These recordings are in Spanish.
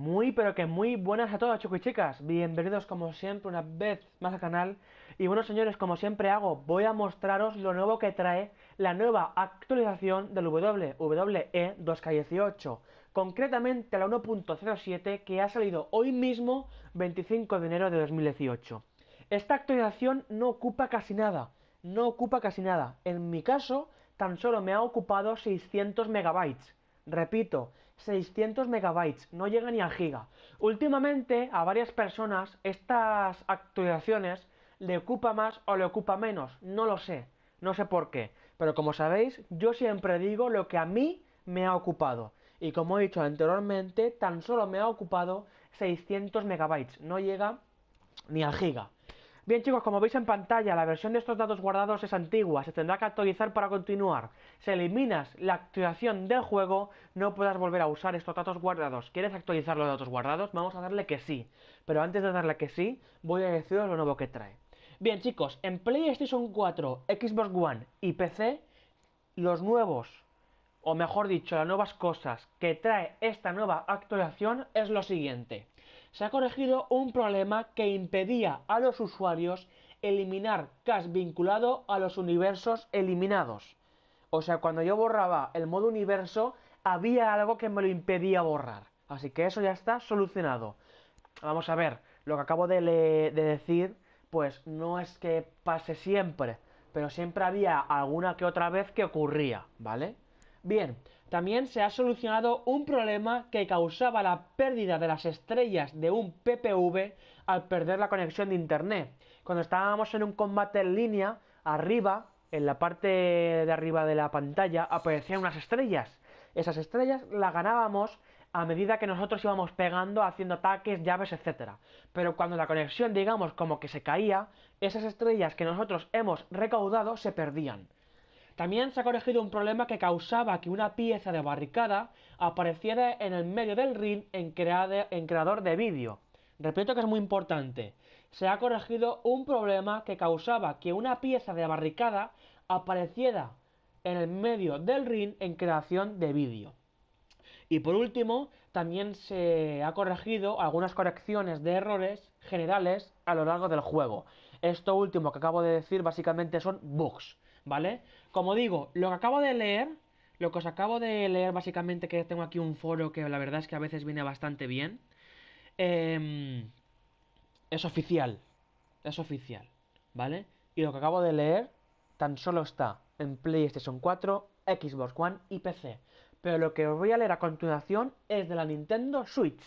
Muy pero que muy buenas a todos chicos y chicas, bienvenidos como siempre una vez más al canal Y bueno señores, como siempre hago, voy a mostraros lo nuevo que trae la nueva actualización del WWE 2K18 Concretamente la 1.07 que ha salido hoy mismo 25 de enero de 2018 Esta actualización no ocupa casi nada, no ocupa casi nada En mi caso, tan solo me ha ocupado 600 megabytes Repito, 600 megabytes, no llega ni a giga. Últimamente a varias personas estas actualizaciones le ocupa más o le ocupa menos, no lo sé, no sé por qué. Pero como sabéis, yo siempre digo lo que a mí me ha ocupado. Y como he dicho anteriormente, tan solo me ha ocupado 600 megabytes, no llega ni a giga. Bien chicos, como veis en pantalla, la versión de estos datos guardados es antigua, se tendrá que actualizar para continuar. Si eliminas la actualización del juego, no podrás volver a usar estos datos guardados. ¿Quieres actualizar los datos guardados? Vamos a darle que sí. Pero antes de darle que sí, voy a deciros lo nuevo que trae. Bien chicos, en PlayStation 4, Xbox One y PC, los nuevos, o mejor dicho, las nuevas cosas que trae esta nueva actualización es lo siguiente se ha corregido un problema que impedía a los usuarios eliminar CAS vinculado a los universos eliminados. O sea, cuando yo borraba el modo universo, había algo que me lo impedía borrar. Así que eso ya está solucionado. Vamos a ver, lo que acabo de decir, pues no es que pase siempre, pero siempre había alguna que otra vez que ocurría, ¿vale? Bien, también se ha solucionado un problema que causaba la pérdida de las estrellas de un PPV al perder la conexión de internet. Cuando estábamos en un combate en línea, arriba, en la parte de arriba de la pantalla, aparecían unas estrellas. Esas estrellas las ganábamos a medida que nosotros íbamos pegando, haciendo ataques, llaves, etc. Pero cuando la conexión, digamos, como que se caía, esas estrellas que nosotros hemos recaudado se perdían. También se ha corregido un problema que causaba que una pieza de barricada apareciera en el medio del ring en, creador de vídeo. Repito que es muy importante. Se ha corregido un problema que causaba que una pieza de barricada apareciera en el medio del ring en creación de vídeo. Y por último, también se ha corregido algunas correcciones de errores generales a lo largo del juego. Esto último que acabo de decir básicamente son bugs. ¿vale? Como digo, lo que acabo de leer, lo que os acabo de leer básicamente que tengo aquí un foro que la verdad es que a veces viene bastante bien, em, es oficial, es oficial, ¿vale? Y lo que acabo de leer tan solo está en PlayStation 4, Xbox One y PC. Pero lo que os voy a leer a continuación es de la Nintendo Switch.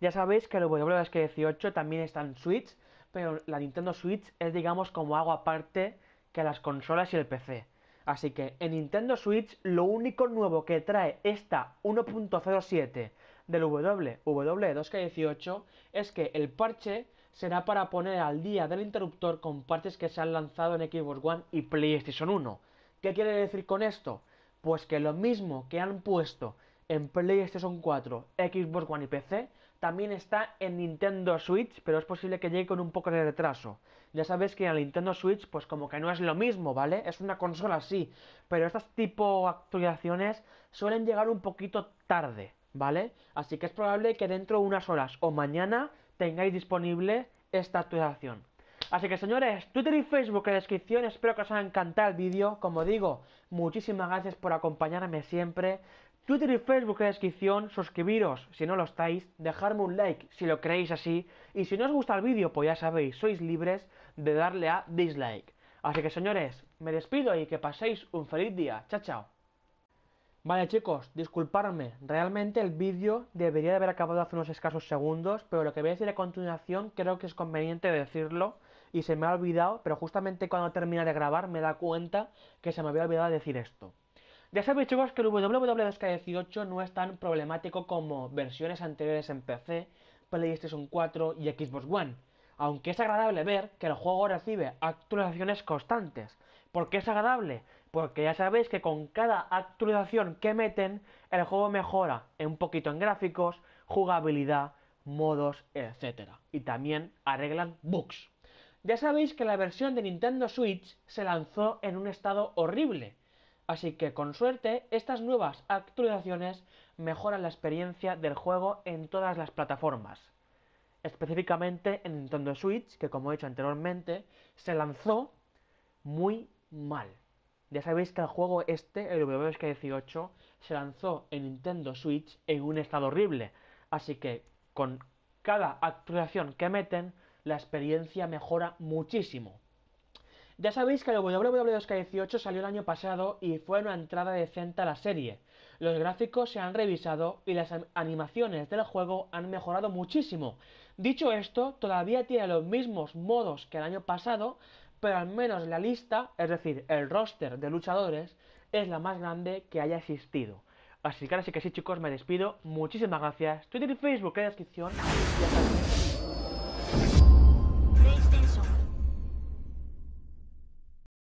Ya sabéis que el WSK18 también está en Switch, pero la Nintendo Switch es digamos como hago aparte que las consolas y el PC. Así que en Nintendo Switch lo único nuevo que trae esta 1.07 del WW2K18 e es que el parche será para poner al día del interruptor con partes que se han lanzado en Xbox One y PlayStation 1. ¿Qué quiere decir con esto? Pues que lo mismo que han puesto en PlayStation 4, Xbox One y PC también está en Nintendo Switch, pero es posible que llegue con un poco de retraso. Ya sabes que en la Nintendo Switch, pues como que no es lo mismo, ¿vale? Es una consola, sí, pero estas tipo actualizaciones suelen llegar un poquito tarde, ¿vale? Así que es probable que dentro de unas horas o mañana tengáis disponible esta actualización. Así que señores, Twitter y Facebook en la descripción, espero que os haya encantado el vídeo. Como digo, muchísimas gracias por acompañarme siempre. Twitter y Facebook en la descripción, suscribiros si no lo estáis, dejarme un like si lo creéis así, y si no os gusta el vídeo, pues ya sabéis, sois libres de darle a dislike. Así que señores, me despido y que paséis un feliz día. Chao, chao. Vale chicos, disculparme, realmente el vídeo debería de haber acabado hace unos escasos segundos, pero lo que voy a decir a continuación creo que es conveniente decirlo y se me ha olvidado, pero justamente cuando termina de grabar me da cuenta que se me había olvidado decir esto. Ya sabéis chicos que el WWW 18 no es tan problemático como versiones anteriores en PC, PlayStation 4 y Xbox One, aunque es agradable ver que el juego recibe actualizaciones constantes. ¿Por qué es agradable? Porque ya sabéis que con cada actualización que meten, el juego mejora un poquito en gráficos, jugabilidad, modos, etc. Y también arreglan bugs. Ya sabéis que la versión de Nintendo Switch se lanzó en un estado horrible, Así que con suerte, estas nuevas actualizaciones mejoran la experiencia del juego en todas las plataformas. Específicamente en Nintendo Switch, que como he dicho anteriormente, se lanzó muy mal. Ya sabéis que el juego este, el WSK18, se lanzó en Nintendo Switch en un estado horrible. Así que con cada actualización que meten, la experiencia mejora muchísimo. Ya sabéis que el WWE 2K18 salió el año pasado y fue una entrada decente a la serie. Los gráficos se han revisado y las animaciones del juego han mejorado muchísimo. Dicho esto, todavía tiene los mismos modos que el año pasado, pero al menos la lista, es decir, el roster de luchadores, es la más grande que haya existido. Así que ahora sí que sí, chicos, me despido. Muchísimas gracias. Twitter y Facebook en la descripción. Y hasta